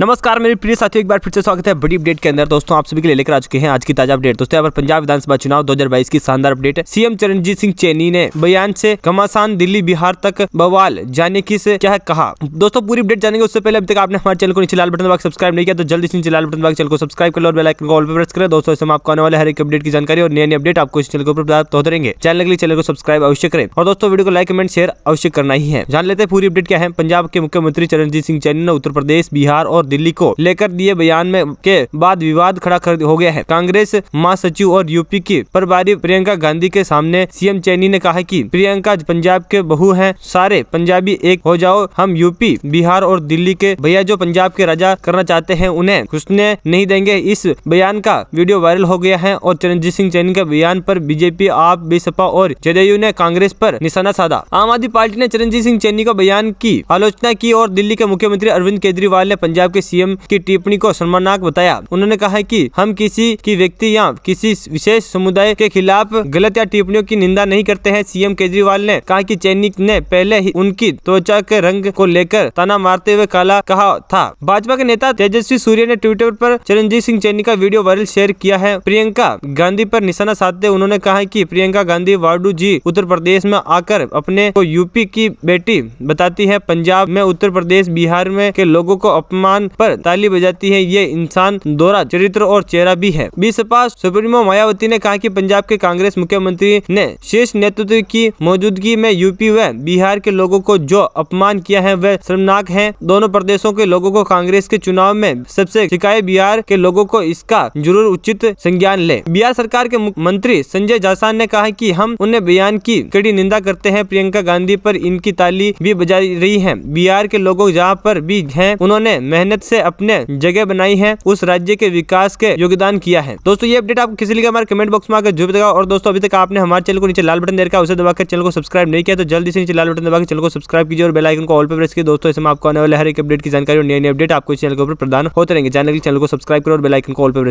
नमस्कार मेरे प्रिय साथियों एक बार फिर से स्वागत है बड़ी अपडेट के अंदर दोस्तों आप सभी के लिए लेकर आ चुके हैं आज की ताजा अपडेट दोस्तों यहाँ पर पंजाब विधानसभा चुनाव 2022 की शानदार अपडेट है सीएम चरणजीत सिंह चैनी ने बयान से घमासान दिल्ली बिहार तक बवाल जाने की से क्या कहा दोस्तों पूरी अपडेट जानेंगे उससे पहले अभी तक आपने हमारे चैनल को नीचे लाल बटन सब्सक्राइब नहीं किया तो जल्दी से लाल बटन चैनल को सब्सक्राइब कर लो और बेलाइन को ऑल पर प्रेस करें दोस्तों इसमें आपको आने वाले हर एक अपडेट की जानकारी और नए नए अपडेट आपको इस चैनल को प्राप्त होते रहेंगे चैनल के लिए चैनल को सब्सक्राइब अवश्य करें और दोस्तों वीडियो को लाइक कमेंट शेयर अवश्य करना ही है जान लेते हैं पूरी अपडेट क्या है पंजाब के मुख्यमंत्री चरणजीत सिंह चैनी ने उत्तर प्रदेश बिहार और दिल्ली को लेकर दिए बयान में के बाद विवाद खड़ा कर हो गया है कांग्रेस महासचिव और यूपी की प्रभारी प्रियंका गांधी के सामने सीएम चैनी ने कहा कि प्रियंका पंजाब के बहू हैं सारे पंजाबी एक हो जाओ हम यूपी बिहार और दिल्ली के भैया जो पंजाब के राजा करना चाहते हैं उन्हें घुसने नहीं देंगे इस बयान का वीडियो वायरल हो गया है और चरणजीत सिंह चैनी के बयान पर बीजेपी आप बीसपा और जेडीयू ने कांग्रेस पर निशाना साधा आम आदमी पार्टी ने चरणजीत सिंह चैनी का बयान की आलोचना की और दिल्ली के मुख्यमंत्री अरविंद केजरीवाल ने पंजाब के सीएम की टिप्पणी को सम्माननाक बताया उन्होंने कहा कि हम किसी की व्यक्ति या किसी विशेष समुदाय के खिलाफ गलत या टिप्पणियों की निंदा नहीं करते हैं सीएम केजरीवाल ने कहा कि चैनी ने पहले ही उनकी त्वचा के रंग को लेकर ताना मारते हुए काला कहा था भाजपा के नेता तेजस्वी सूर्य ने ट्विटर पर चरणजीत सिंह चैनी का वीडियो वायरल शेयर किया है प्रियंका गांधी पर निशाना साधते उन्होंने कहा कि प्रियंका गांधी वार्डू जी उत्तर प्रदेश में आकर अपने को यूपी की बेटी बताती है पंजाब में उत्तर प्रदेश बिहार में के लोगों को अपमान पर ताली बजाती है ये इंसान दोरा चरित्र और चेहरा भी है पास सुप्रीमो मायावती ने कहा की पंजाब के कांग्रेस मुख्यमंत्री ने शीर्ष नेतृत्व की मौजूदगी में यूपी व बिहार के लोगों को जो अपमान किया है वह शर्मनाक है दोनों प्रदेशों के लोगों को कांग्रेस के चुनाव में सबसे शिकायत बिहार के लोगों को इसका जरूर उचित संज्ञान ले बिहार सरकार के मंत्री संजय जासान ने कहा की हम उन्हें बयान की कड़ी निंदा करते हैं प्रियंका गांधी आरोप इनकी ताली भी बजाई रही है बिहार के लोगों जहाँ पर भी है उन्होंने मेहनत मेहनत से अपने जगह बनाई है उस राज्य के विकास के योगदान किया है दोस्तों ये अपडेट आपको किसी लिए हमारे कमेंट बॉक्स में आकर जुड़ बताओ और दोस्तों अभी तक आपने हमारे चैनल को नीचे लाल बटन दे रखा उसे दबाकर चैनल को सब्सक्राइब नहीं किया तो जल्दी से नीचे लाल बटन दबाकर चैनल को सब्सक्राइब कीजिए और बेलाइकन को ऑल पर प्रेस किया दोस्तों इसमें आपको आने वाले हर एक अपडेट की जानकारी और नई नई अपडेट आपको चैनल के ऊपर प्रदान होते रहेंगे चैनल चैनल को सब्सक्राइब करो और बेलाइकन को ऑल पर प्रेस